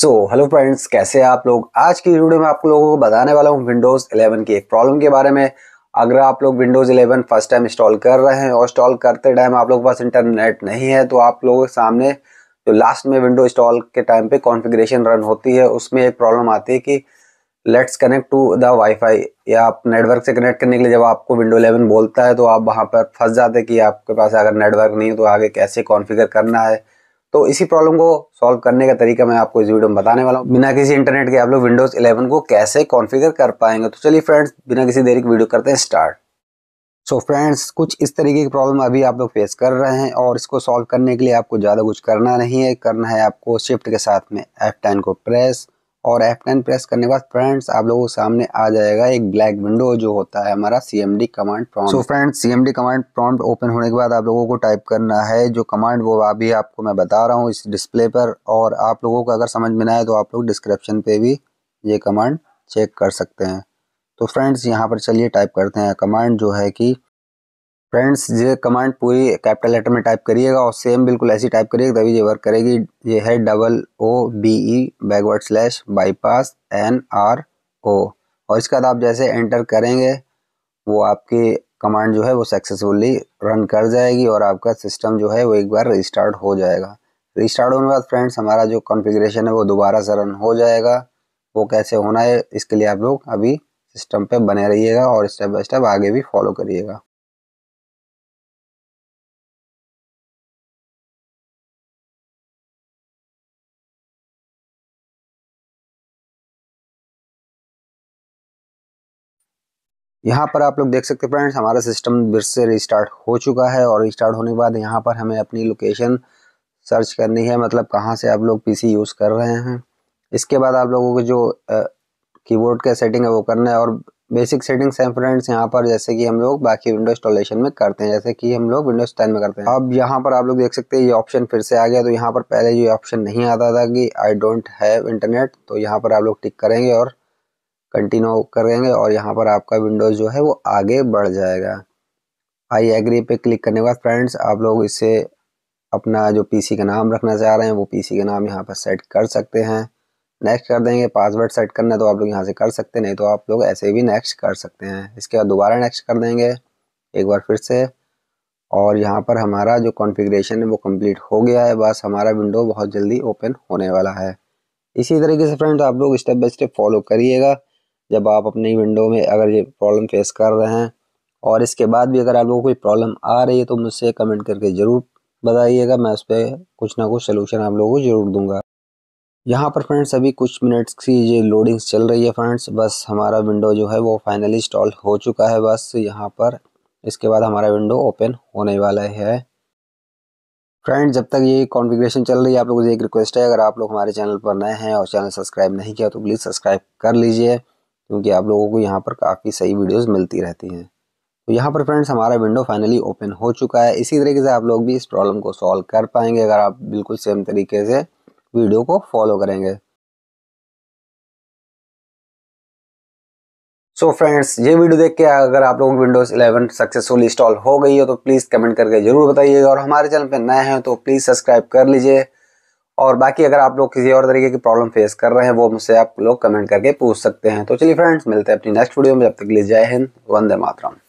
so hello friends कैसे हैं आप लोग आज की वीडियो में आप लोगों को बताने वाला हूँ विंडोज़ 11 की एक प्रॉब्लम के बारे में अगर आप लोग विंडोज़ 11 फर्स्ट टाइम इंस्टॉल कर रहे हैं और इंस्टॉल करते टाइम आप लोगों के पास इंटरनेट नहीं है तो आप लोगों के सामने जो लास्ट में विंडो इंस्टॉल के टाइम पे कॉन्फिग्रेशन रन होती है उसमें एक प्रॉब्लम आती है कि let's connect to the wifi या आप नेटवर्क से कनेक्ट करने के लिए जब आपको विंडो 11 बोलता है तो आप वहाँ पर फंस जाते कि आपके पास अगर नेटवर्क नहीं हो तो आगे कैसे कॉन्फ़िगर करना है तो इसी प्रॉब्लम को सॉल्व करने का तरीका मैं आपको इस वीडियो में बताने वाला हूँ बिना किसी इंटरनेट के आप लोग विंडोज 11 को कैसे कॉन्फ़िगर कर पाएंगे तो चलिए फ्रेंड्स बिना किसी देरी की वीडियो करते हैं स्टार्ट सो so फ्रेंड्स कुछ इस तरीके की प्रॉब्लम अभी आप लोग फेस कर रहे हैं और इसको सॉल्व करने के लिए आपको ज़्यादा कुछ करना नहीं है करना है आपको शिफ्ट के साथ में टेन को प्रेस और F10 प्रेस करने के बाद फ्रेंड्स आप लोगों के सामने आ जाएगा एक ब्लैक विंडो जो होता है हमारा CMD command prompt so friends CMD command prompt open होने के बाद आप लोगों को टाइप करना है जो कमांड वो अभी आपको मैं बता रहा हूँ इस डिस्प्ले पर और आप लोगों को अगर समझ में ना आए तो आप लोग डिस्क्रिप्शन पे भी ये कमांड चेक कर सकते हैं तो फ्रेंड्स यहाँ पर चलिए टाइप करते हैं कमांड जो है कि फ्रेंड्स ये कमांड पूरी कैपिटल लेटर में टाइप करिएगा और सेम बिल्कुल ऐसी टाइप करिएगा तभी ये वर्क करेगी ये है double O B E backward slash bypass N R O और इसके बाद आप जैसे एंटर करेंगे वो आपकी कमांड जो है वो सक्सेसफुली रन कर जाएगी और आपका सिस्टम जो है वो एक बार रिस्टार्ट हो जाएगा रिस्टार्ट होने के बाद फ्रेंड्स हमारा जो कॉन्फ़िगरेशन है वो दोबारा से रन हो जाएगा वो कैसे होना है इसके लिए आप लोग अभी सिस्टम पे बने रहिएगा और स्टेप बाय स्टेप आगे भी फॉलो करिएगा यहाँ पर आप लोग देख सकते हैं फ्रेंड्स हमारा सिस्टम फिर से रिस्टार्ट हो चुका है और रिस्टार्ट होने के बाद यहाँ पर हमें अपनी लोकेशन सर्च करनी है मतलब कहाँ से आप लोग पीसी यूज़ कर रहे हैं इसके बाद आप लोगों को जो कीबोर्ड का सेटिंग है वो करना है और बेसिक सेटिंग्स हैं फ्रेंड्स यहाँ पर जैसे कि हम लोग बाकी विंडो इंस्टॉलेशन में करते हैं जैसे कि हम लोग विंडोज टेन में करते हैं अब यहाँ पर आप लोग देख सकते हैं ये ऑप्शन फिर से आ गया तो यहाँ पर पहले ये ऑप्शन नहीं आता था कि आई डोंट हैव इंटरनेट तो यहाँ पर आप लोग टिक करेंगे और कंटिन्यू करेंगे और यहाँ पर आपका विंडोज़ जो है वो आगे बढ़ जाएगा आई एग्री पे क्लिक करने के बाद फ्रेंड्स आप लोग इसे अपना जो पीसी का नाम रखना चाह रहे हैं वो पीसी का नाम यहाँ पर सेट कर सकते हैं नेक्स्ट कर देंगे पासवर्ड सेट करना तो आप लोग यहाँ से कर सकते नहीं तो आप लोग ऐसे भी नेक्स्ट कर सकते हैं इसके बाद दोबारा नेक्स्ट कर देंगे एक बार फिर से और यहाँ पर हमारा जो कॉन्फ़िगरेशन है वो कंप्लीट हो गया है बस हमारा विंडो बहुत जल्दी ओपन होने वाला है इसी तरीके से फ्रेंड्स आप लोग स्टेप बाई स्टेप फॉलो करिएगा जब आप अपनी विंडो में अगर ये प्रॉब्लम फेस कर रहे हैं और इसके बाद भी अगर आप लोगों को कोई प्रॉब्लम आ रही है तो मुझसे कमेंट करके ज़रूर बताइएगा मैं उस पर कुछ ना कुछ सलूशन आप लोगों को ज़रूर दूंगा यहाँ पर फ्रेंड्स अभी कुछ मिनट्स की ये लोडिंग्स चल रही है फ्रेंड्स बस हमारा विंडो जो है वो फाइनली इंस्टॉल हो चुका है बस यहाँ पर इसके बाद हमारा विंडो ओपन होने वाला है फ्रेंड्स जब तक ये कॉन्फ़िगरेशन चल रही है आप लोगों से एक रिक्वेस्ट है अगर आप लोग हमारे चैनल पर नए हैं और चैनल सब्सक्राइब नहीं किया तो प्लीज़ सब्सक्राइब कर लीजिए क्योंकि आप लोगों को यहाँ पर काफ़ी सही वीडियोस मिलती रहती हैं तो यहाँ पर फ्रेंड्स हमारा विंडो फाइनली ओपन हो चुका है इसी तरीके से आप लोग भी इस प्रॉब्लम को सॉल्व कर पाएंगे अगर आप बिल्कुल सेम तरीके से वीडियो को फॉलो करेंगे सो so फ्रेंड्स ये वीडियो देख के अगर आप लोगों की विंडोज 11 सक्सेसफुल इंस्टॉल हो गई हो तो प्लीज़ कमेंट करके जरूर बताइएगा और हमारे चैनल पर नए हैं तो प्लीज़ सब्सक्राइब कर लीजिए और बाकी अगर आप लोग किसी और तरीके की प्रॉब्लम फेस कर रहे हैं वो मुझसे आप लोग कमेंट करके पूछ सकते हैं तो चलिए फ्रेंड्स मिलते हैं अपनी नेक्स्ट वीडियो में जब तक लीजिए जय हिंद वंदे मातरम